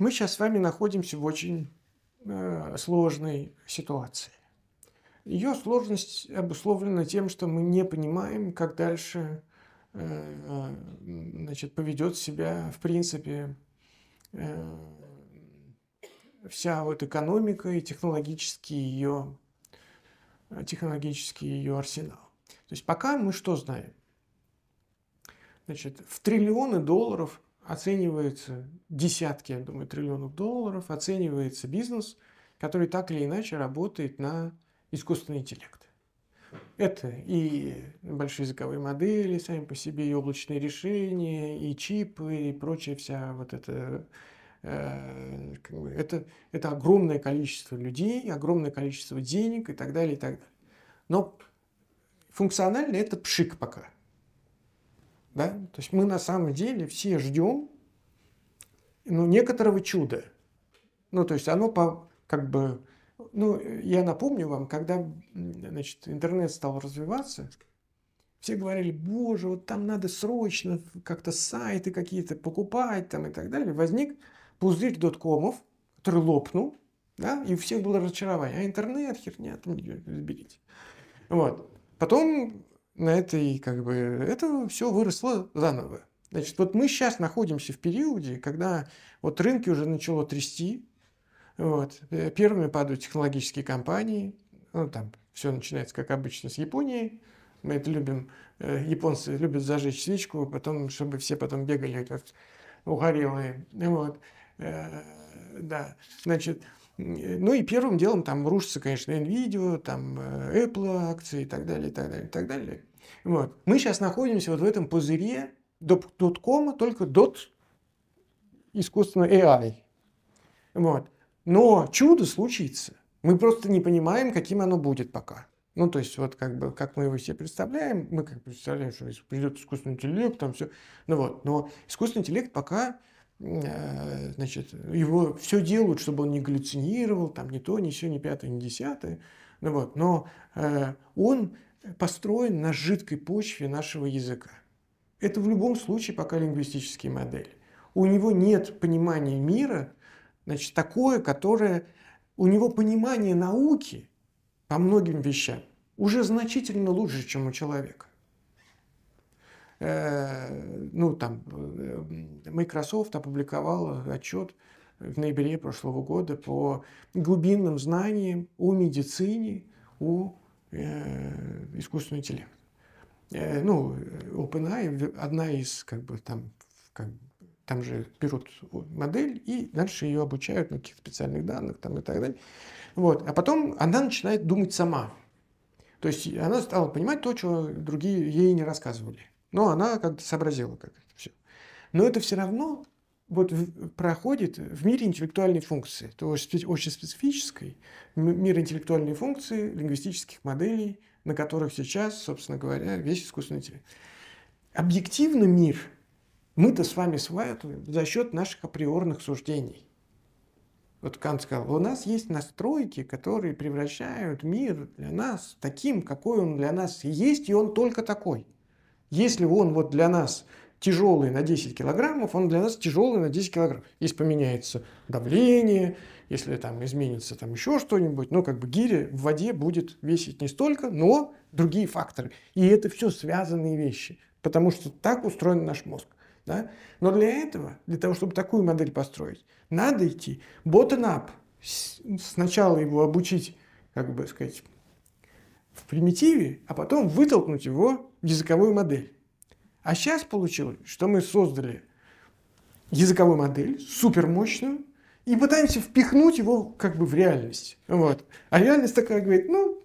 мы сейчас с вами находимся в очень э, сложной ситуации. Ее сложность обусловлена тем, что мы не понимаем, как дальше э, э значит, поведет себя, в принципе, э, вся вот экономика и технологический ее, технологический ее арсенал. То есть пока мы что знаем? Значит, в триллионы долларов – Оценивается десятки, я думаю, триллионов долларов, оценивается бизнес, который так или иначе работает на искусственный интеллект. Это и большие языковые модели, сами по себе и облачные решения, и чипы, и прочая вся вот эта э, это, это огромное количество людей, огромное количество денег и так далее, и так далее. Но функционально это пшик пока. Да? То есть мы на самом деле все ждем ну, некоторого чуда. Ну, то есть оно по, как бы... Ну, я напомню вам, когда значит, интернет стал развиваться, все говорили, боже, вот там надо срочно как-то сайты какие-то покупать там и так далее. Возник пузырь доткомов, который лопнул, да, и у всех было разочарование. А интернет, херня, там, берите Вот. Потом на этой как бы это все выросло заново. Значит, вот мы сейчас находимся в периоде, когда вот рынки уже начало трясти, вот, э, первыми падают технологические компании, ну, там все начинается, как обычно, с Японии, мы это любим, э, японцы любят зажечь свечку, потом, чтобы все потом бегали как угорелые, вот, э, да, значит, Э, ну и первым делом там рушится, конечно, NVIDIA, там э, Apple акции и так далее, и так далее, и так далее. Вот. Мы сейчас находимся вот в этом пузыре доткома, только дот искусственно AI. Вот. Но чудо случится. Мы просто не понимаем, каким оно будет пока. Ну, то есть, вот как бы, как мы его себе представляем, мы как представляем, что придет искусственный интеллект, там все. Ну вот, но искусственный интеллект пока Э, значит, его все делают, чтобы он не галлюцинировал, там не то, не все, не пятое, не десятое. Ну вот, но э, он построен на жидкой почве нашего языка. Это в любом случае пока лингвистические модели. У него нет понимания мира, значит, такое, которое... У него понимание науки по многим вещам уже значительно лучше, чем у человека. Э, ну там э, Microsoft опубликовал отчет в ноябре прошлого года по глубинным знаниям о медицине, о э, искусственном интеллекте. Э, ну, OpenAI одна из, как бы, там, как, там же берут модель и дальше ее обучают на каких-то специальных данных там и так далее. Вот. А потом она начинает думать сама. То есть она стала понимать то, что другие ей не рассказывали. Но ну, она как-то сообразила, как это все. Но это все равно вот проходит в мире интеллектуальной функции, то есть очень специфической, мир интеллектуальной функции, лингвистических моделей, на которых сейчас, собственно говоря, весь искусственный интеллект. Объективно мир мы-то с вами сваиваем за счет наших априорных суждений. Вот Кант сказал, у нас есть настройки, которые превращают мир для нас таким, какой он для нас есть, и он только такой – если он вот для нас тяжелый на 10 килограммов, он для нас тяжелый на 10 килограммов. Если поменяется давление, если там изменится там еще что-нибудь, ну, как бы гиря в воде будет весить не столько, но другие факторы. И это все связанные вещи, потому что так устроен наш мозг. Да? Но для этого, для того, чтобы такую модель построить, надо идти bottom-up. Сначала его обучить, как бы сказать, в примитиве, а потом вытолкнуть его в языковую модель. А сейчас получилось, что мы создали языковую модель, супермощную, и пытаемся впихнуть его как бы в реальность. Вот. А реальность такая говорит, ну,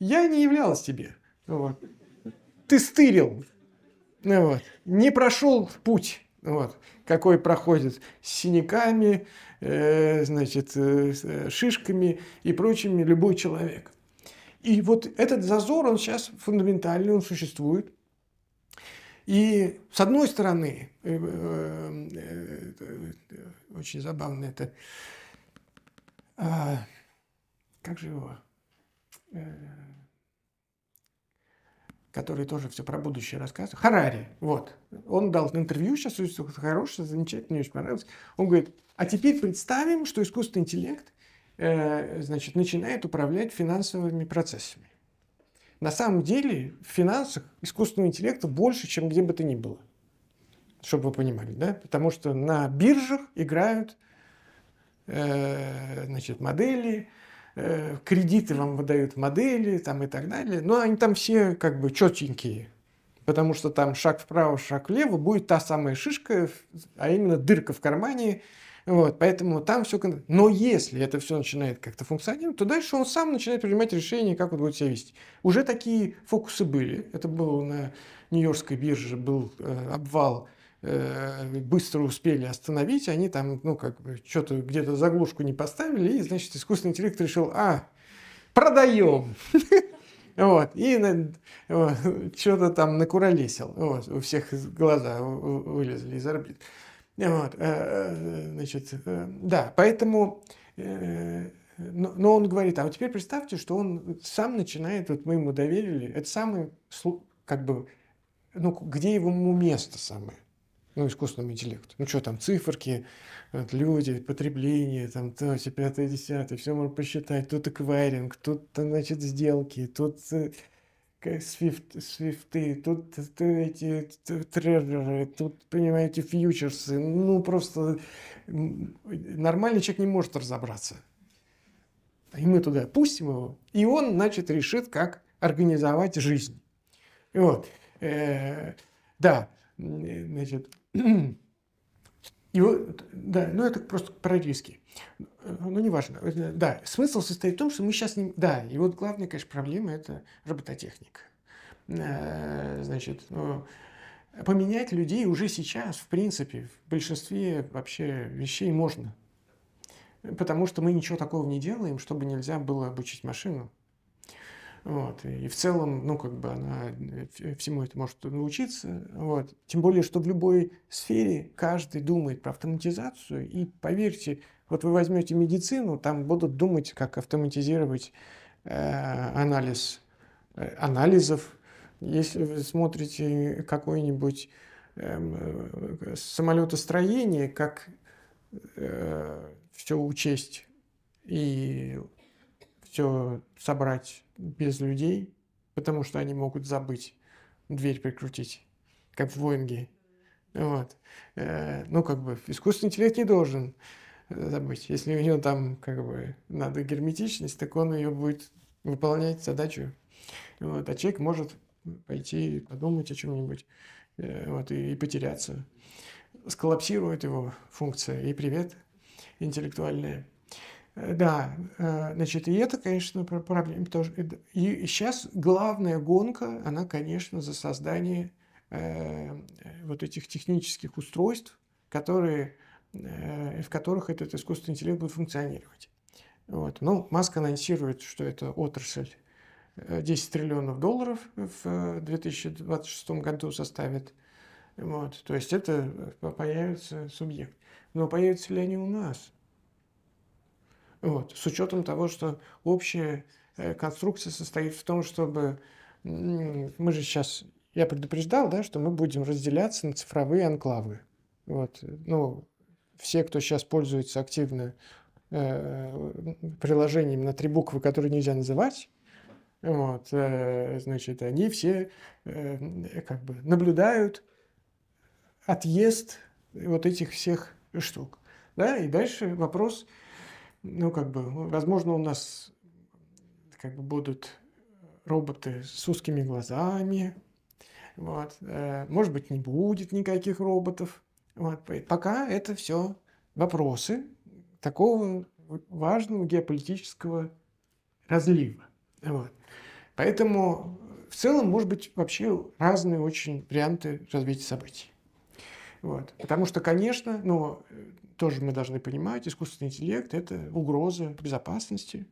я не являлась тебе. Вот. Ты стырил. Вот. Не прошел путь. Вот. Какой проходит с синяками, э, значит, э, э шишками и прочими любой человек. И вот этот зазор, он сейчас фундаментальный, он существует. И с одной стороны, э, э, э, очень забавно это, а, как же его, который тоже все про будущее рассказывает, Харари, вот, он дал интервью сейчас, хорошее, замечательное, мне очень понравилось, он говорит, а теперь представим, что искусственный интеллект – Э, значит, начинает управлять финансовыми процессами. На самом деле в финансах искусственного интеллекта больше, чем где бы то ни было. Чтобы вы понимали, да? Потому что на биржах играют э, значит, модели, э, кредиты вам выдают модели там, и так далее. Но они там все как бы четенькие. Потому что там шаг вправо, шаг влево будет та самая шишка, а именно дырка в кармане – вот, поэтому там все... Но если это все начинает как-то функционировать, то дальше он сам начинает принимать решение, как он будет себя вести. Уже такие фокусы были. Это было на Нью-Йоркской бирже, был э, обвал э, быстро успели остановить, они там, ну, как бы, что-то где-то заглушку не поставили, и, значит, искусственный интеллект решил, а, продаем. Вот, и что-то там накуролесил. у всех глаза вылезли из орбит. Вот, э, э, значит, э, да, поэтому, но он говорит, а вот теперь представьте, что он сам начинает, вот мы ему доверили, это самый, как бы, ну, где его место самое? ну, искусственному интеллекту. Ну, что там, циферки, вот, люди, потребление, там, то, пятое, десятое, все можно посчитать. Тут эквайринг, тут, значит, сделки, тут как свифт, свифты, тут эти трейдеры, тут, понимаете, фьючерсы. Ну, просто нормальный человек не может разобраться. И мы туда пустим его, и он, значит, решит, как организовать жизнь. И вот. Э, да, э, значит, И, вот, да, ну это просто про риски. Ну, неважно. Э, да, смысл состоит в том, что мы сейчас не... Да, и вот главная, конечно, проблема – это робототехника. Э, значит, ну, поменять людей уже сейчас, в принципе, в большинстве вообще вещей можно. Потому что мы ничего такого не делаем, чтобы нельзя было обучить машину. Вот. И в целом, ну, как бы она э, э, всему это может научиться. Вот. Тем более, что в любой сфере каждый думает про автоматизацию. И поверьте, вот вы возьмете медицину, там будут думать, как автоматизировать э, анализ э, анализов. Если вы смотрите какой-нибудь эм, э, самолетостроение, как э, все учесть и все собрать без людей, потому что они могут забыть дверь прикрутить, как в Боинге. Вот. Э, ну, как бы, искусственный интеллект не должен э, забыть. Если у него там, как бы, надо герметичность, так он ее будет выполнять задачу. Вот. А человек может пойти подумать о чем-нибудь э, вот, и, и потеряться. Сколлапсирует его функция. И привет интеллектуальная. Э, да, э, значит, и это, конечно, проблема. Потому и сейчас главная гонка, она, конечно, за создание э, вот этих технических устройств, которые, в которых этот искусственный интеллект будет функционировать. Вот. Ну, Маск анонсирует, что это отрасль 10 триллионов долларов в 2026 году составит. Вот. То есть это появится субъект. Но появятся ли они у нас? Вот, с учетом того, что общая э, конструкция состоит в том, чтобы мы же сейчас, я предупреждал, да, что мы будем разделяться на цифровые анклавы. Вот, ну, все, кто сейчас пользуется активно э, приложением на три буквы, которые нельзя называть, вот, э, значит, они все э, э, как бы наблюдают отъезд вот этих всех штук. Да? И дальше вопрос, ну, как бы, ну, возможно, у нас как бы будут роботы с узкими глазами, вот, э, может быть, не будет никаких роботов, вот, пока это все вопросы такого важного геополитического разлива, вот. Поэтому в целом, может быть, вообще разные очень варианты развития событий. Вот. Потому что, конечно, но ну, тоже мы должны понимать, искусственный интеллект – это угроза безопасности.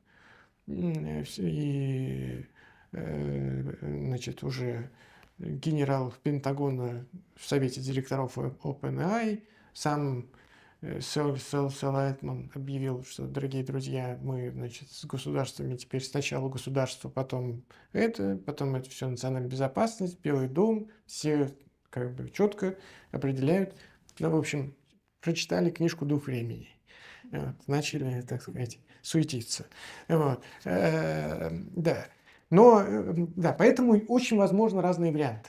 Э, и э, значит, уже генерал Пентагона в Совете директоров OpenAI, сам э, Сэл, Сэл, объявил, что, дорогие друзья, мы, значит, с государствами теперь сначала государство, потом это, потом это все национальная безопасность, Белый дом, все как бы четко определяют, ну, в общем, прочитали книжку «Дух времени». Вот, э, начали, так сказать, суетиться. Вот. Э, да. Но, э, да, поэтому очень возможно разные варианты.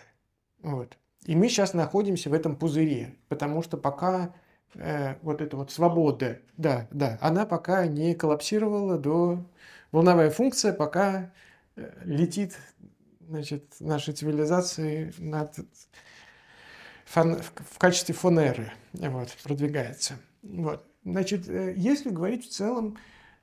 Вот. И мы сейчас находимся в этом пузыре, потому что пока э, вот эта вот свобода, да, да, она пока не коллапсировала до... Волновая функция пока летит, значит, нашей цивилизации над фон, в качестве фонеры вот, продвигается. Вот. Значит, э, если говорить в целом,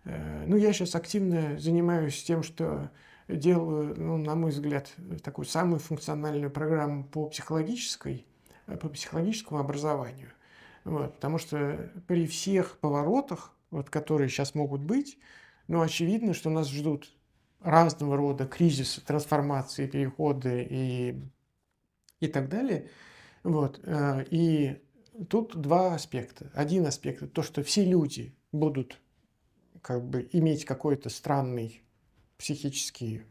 э, ну, я сейчас активно занимаюсь тем, что делаю, ну, на мой взгляд, такую самую функциональную программу по психологической, э, по психологическому образованию. Вот, потому что при всех поворотах, вот, которые сейчас могут быть, ну, очевидно, что нас ждут разного рода кризисы, трансформации, переходы и, и так далее – вот. Э, и тут два аспекта. Один аспект – то, что все люди будут как бы иметь какой-то странный психический,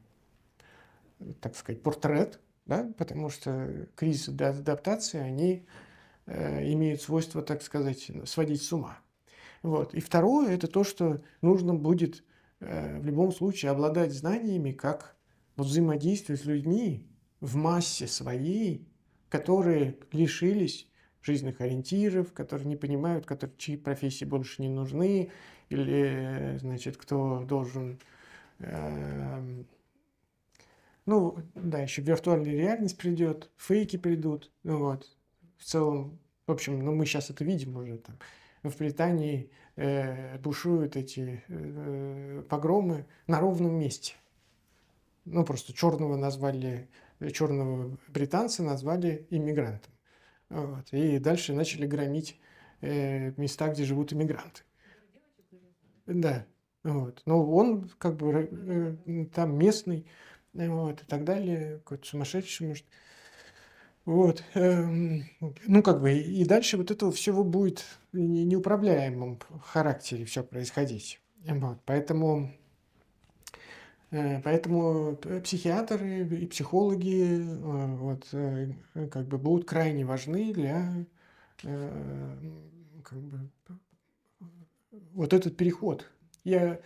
так сказать, портрет, да? потому что кризисы адаптации, они э, имеют свойство, так сказать, сводить с ума. Вот. И второе – это то, что нужно будет э, в любом случае обладать знаниями, как взаимодействовать с людьми в массе своей, которые лишились жизненных ориентиров, которые не понимают, которые, чьи профессии больше не нужны, или, э, значит, кто должен... Э, ну, да, еще виртуальная реальность придет, фейки придут, ну вот. В целом, в общем, ну мы сейчас это видим уже там. В Британии э, бушуют эти э, погромы на ровном месте. Ну, просто черного назвали черного британца назвали иммигрантом. Вот. И дальше начали громить э, места, где живут иммигранты. Да. Вот. Но он как бы э, там местный вот, и так далее, какой-то сумасшедший, может. Вот. Эм, ну, как бы, и дальше вот этого всего будет в неуправляемом характере все происходить. Вот. Поэтому Э, поэтому э, психиатры и психологи э, вот, как бы будут крайне важны для как бы, вот этот переход. Я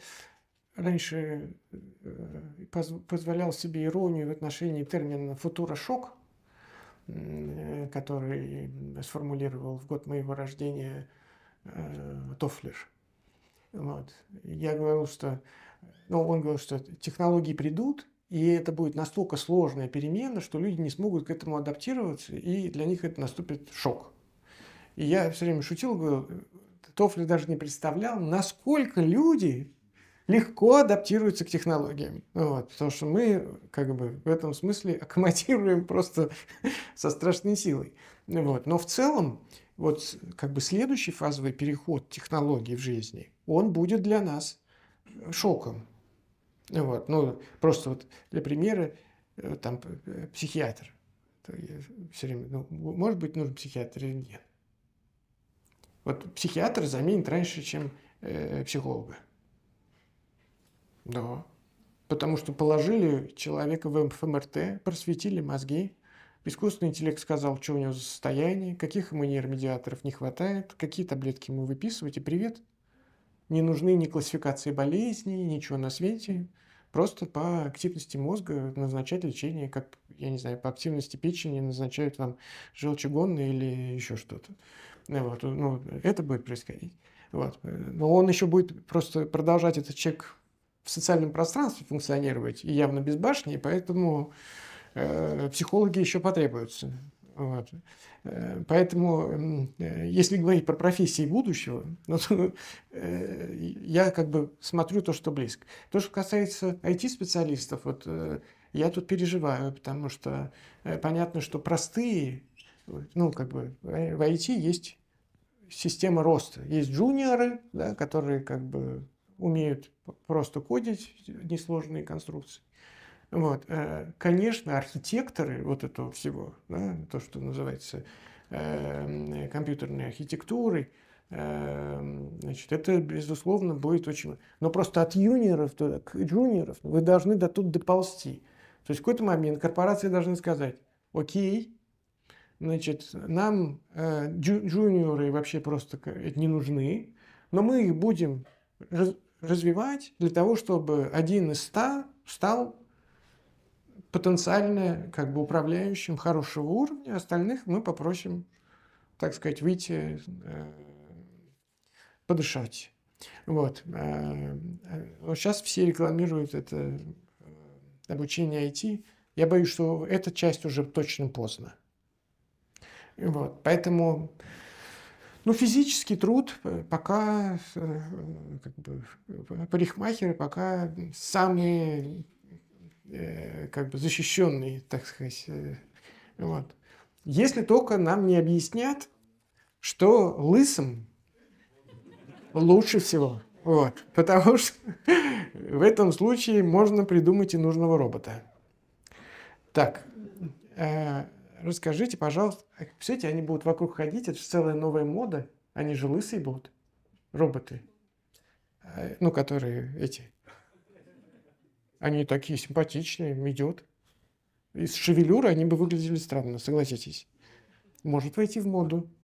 раньше позволял себе иронию в отношении термина «футурошок», который сформулировал в год моего рождения Тофлер – вот. Я говорил, что... Ну, он говорил, что технологии придут, и это будет настолько сложная перемена, что люди не смогут к этому адаптироваться, и для них это наступит шок. И я все время шутил, говорил, Тофли даже не представлял, насколько люди легко адаптируются к технологиям. Вот, потому что мы как бы в этом смысле аккомодируем просто со страшной силой. Вот. Но в целом вот как бы следующий фазовый переход технологий в жизни, он будет для нас шоком. Вот. Ну, просто вот для примера, э, там, э, психиатр. Э, Все время, ну, может быть, нужен психиатр или нет. Вот психиатр заменит раньше, чем э, психолога. Да. Потому что положили человека в МФМРТ, просветили мозги, искусственный интеллект сказал, что у него за состояние, каких ему нейромедиаторов не хватает, какие таблетки ему выписывать, и привет. Не нужны ни классификации болезней, ничего на свете. Просто по активности мозга назначать лечение, как, я не знаю, по активности печени назначают вам желчегонные или еще что-то. Вот, ну, это будет происходить. Вот. Но он еще будет просто продолжать этот чек в социальном пространстве функционировать, и явно без башни, и поэтому э, психологи еще потребуются. Вот. Э, поэтому, э, если говорить про профессии будущего, ну, то, э, я как бы смотрю то, что близко. То, что касается IT-специалистов, вот, э, я тут переживаю, потому что э, понятно, что простые, ну, как бы э, в IT есть система роста. Есть джуниоры, да, которые как бы умеют просто кодить несложные конструкции. Вот. Э, конечно, архитекторы вот этого всего, да, то, что называется э, компьютерной архитектурой, э, значит, это, безусловно, будет очень... Но просто от юниоров к джуниоров вы должны до тут доползти. То есть в какой-то момент корпорации должны сказать, окей, значит, нам э, джуниоры вообще просто не нужны, но мы их будем развивать для того, чтобы один из ста стал потенциально как бы управляющим хорошего уровня, остальных мы попросим, так сказать, выйти э, подышать. Вот. Сейчас э, э, все рекламируют это э, обучение IT. Я боюсь, что эта часть уже точно поздно. Вот. Поэтому но ну, физический труд э, пока э, как бы, э, парикмахеры пока самые как бы защищенные, так сказать. Вот. Если только нам не объяснят, что лысым лучше всего. Вот. Потому что в этом случае можно придумать и нужного робота. Так расскажите, пожалуйста, представляете, а они будут вокруг ходить, это же целая новая мода, они же лысые будут, роботы, а, ну, которые эти, они такие симпатичные, идет. Из шевелюры они бы выглядели странно, согласитесь. Может войти в моду.